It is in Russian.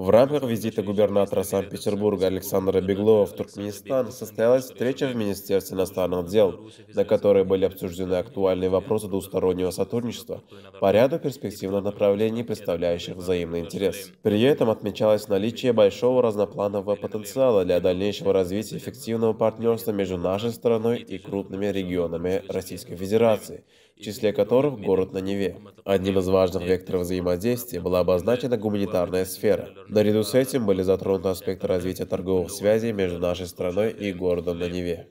В рамках визита губернатора Санкт-Петербурга Александра Беглова в Туркменистан состоялась встреча в Министерстве иностранных дел, на которой были обсуждены актуальные вопросы двустороннего сотрудничества по ряду перспективных направлений, представляющих взаимный интерес. При этом отмечалось наличие большого разнопланового потенциала для дальнейшего развития эффективного партнерства между нашей страной и крупными регионами Российской Федерации, в числе которых город на Неве. Одним из важных векторов взаимодействия была обозначена гуманитарная сфера – Наряду с этим были затронуты аспекты развития торговых связей между нашей страной и городом на Неве.